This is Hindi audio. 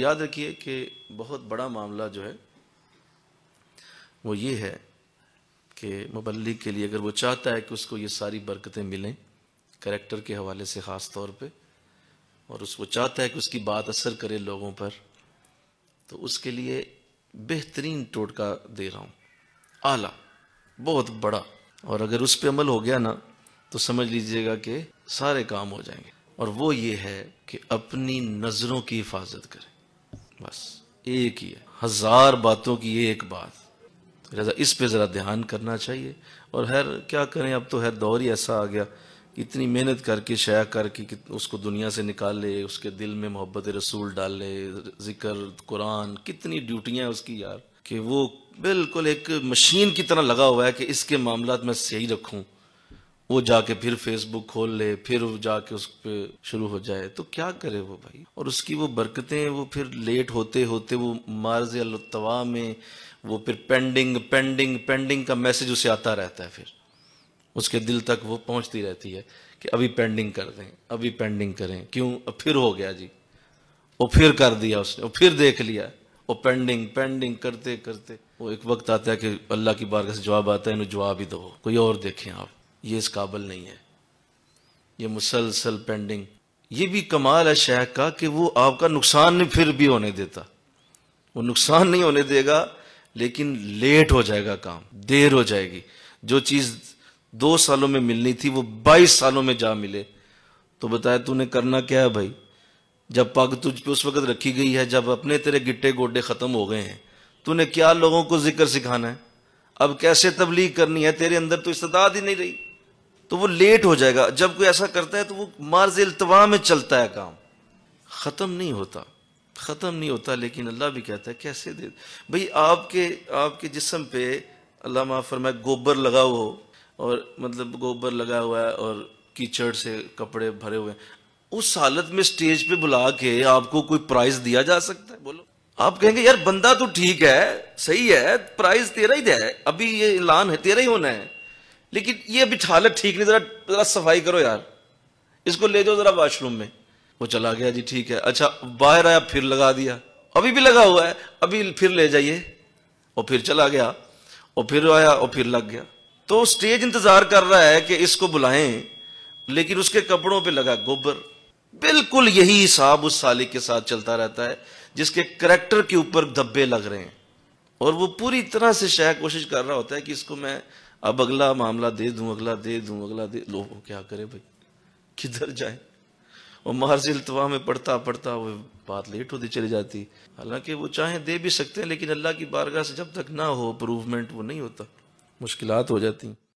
याद रखिए कि बहुत बड़ा मामला जो है वो ये है कि मबलिक के लिए अगर वो चाहता है कि उसको ये सारी बरकतें मिलें करेक्टर के हवाले से ख़ास तौर पे और उसको चाहता है कि उसकी बात असर करे लोगों पर तो उसके लिए बेहतरीन टोटका दे रहा हूँ आला बहुत बड़ा और अगर उस पर अमल हो गया ना तो समझ लीजिएगा कि सारे काम हो जाएंगे और वो ये है कि अपनी नज़रों की हिफाजत करें बस एक ही है हजार बातों की ये एक बात लिहाजा तो इस पे ज़रा ध्यान करना चाहिए और हर क्या करें अब तो हर दौर ही ऐसा आ गया इतनी मेहनत करके शया करके उसको दुनिया से निकाल ले उसके दिल में मोहब्बत रसूल डाल ले जिक्र कुरान कितनी ड्यूटियां हैं उसकी यार कि वो बिल्कुल एक मशीन की तरह लगा हुआ है कि इसके मामला में सही रखूं वो जाके फिर फेसबुक खोल ले फिर वो जाके उस पर शुरू हो जाए तो क्या करे वो भाई और उसकी वो बरकतें वो फिर लेट होते होते वो मार्ज अलतवा में वो फिर पेंडिंग पेंडिंग पेंडिंग का मैसेज उसे आता रहता है फिर उसके दिल तक वो पहुंचती रहती है कि अभी पेंडिंग कर दें अभी पेंडिंग करें क्यों फिर हो गया जी वो फिर कर दिया उसने वो फिर देख लिया वो पेंडिंग पेंडिंग करते करते वो एक वक्त आता है कि अल्लाह की बारगाह से जवाब आता है इन्हें जवाब ही दो कोई और देखें आप ये इस काबल नहीं है ये मुसलसल पेंडिंग ये भी कमाल है शह का कि वो आपका नुकसान नहीं फिर भी होने देता वो नुकसान नहीं होने देगा लेकिन लेट हो जाएगा काम देर हो जाएगी जो चीज दो सालों में मिलनी थी वो बाईस सालों में जा मिले तो बताया तूने करना क्या है भाई जब पग तुझ पे उस वक्त रखी गई है जब अपने तेरे गिट्टे गोड्डे खत्म हो गए हैं तूने क्या लोगों को जिक्र सिखाना है अब कैसे तबलीग करनी है तेरे अंदर तो इस्तात ही नहीं रही तो वो लेट हो जाएगा जब कोई ऐसा करता है तो वो मार्ज अल्तवा में चलता है काम ख़त्म नहीं होता ख़त्म नहीं होता लेकिन अल्लाह भी कहता है कैसे दे भाई आपके आपके जिसम पे अल्लाह माफर मैं गोबर लगा हुआ हो और मतलब गोबर लगा हुआ है और कीचड़ से कपड़े भरे हुए हैं उस हालत में स्टेज पे बुला के आपको कोई प्राइज दिया जा सकता है बोलो आप कहेंगे यार बंदा तो ठीक है सही है प्राइज तेरा ही दे अभी ये ऐलान है तेरा ही होना है लेकिन ये अभी हालत ठीक नहीं जरा जरा सफाई करो यार इसको ले जाओ जरा वॉशरूम में वो चला गया जी ठीक है अच्छा बाहर आया फिर लगा दिया अभी भी लगा हुआ है अभी फिर ले जाइए और फिर चला गया और फिर आया और फिर लग गया तो स्टेज इंतजार कर रहा है कि इसको बुलाएं लेकिन उसके कपड़ों पे लगा गोबर बिल्कुल यही हिसाब उस सालिक के साथ चलता रहता है जिसके करेक्टर के ऊपर धब्बे लग रहे हैं और वो पूरी तरह से शायद कोशिश कर रहा होता है कि इसको मैं अब अगला मामला दे दूं अगला दे दूं अगला दे लो क्या करे भाई किधर जाए और महर्षि अल्तवा में पढ़ता पढ़ता वो बात लेट होती चली जाती हालांकि वो चाहे दे भी सकते हैं लेकिन अल्लाह की बारगाह से जब तक ना हो अप्रूवमेंट वो नहीं होता मुश्किलात हो जाती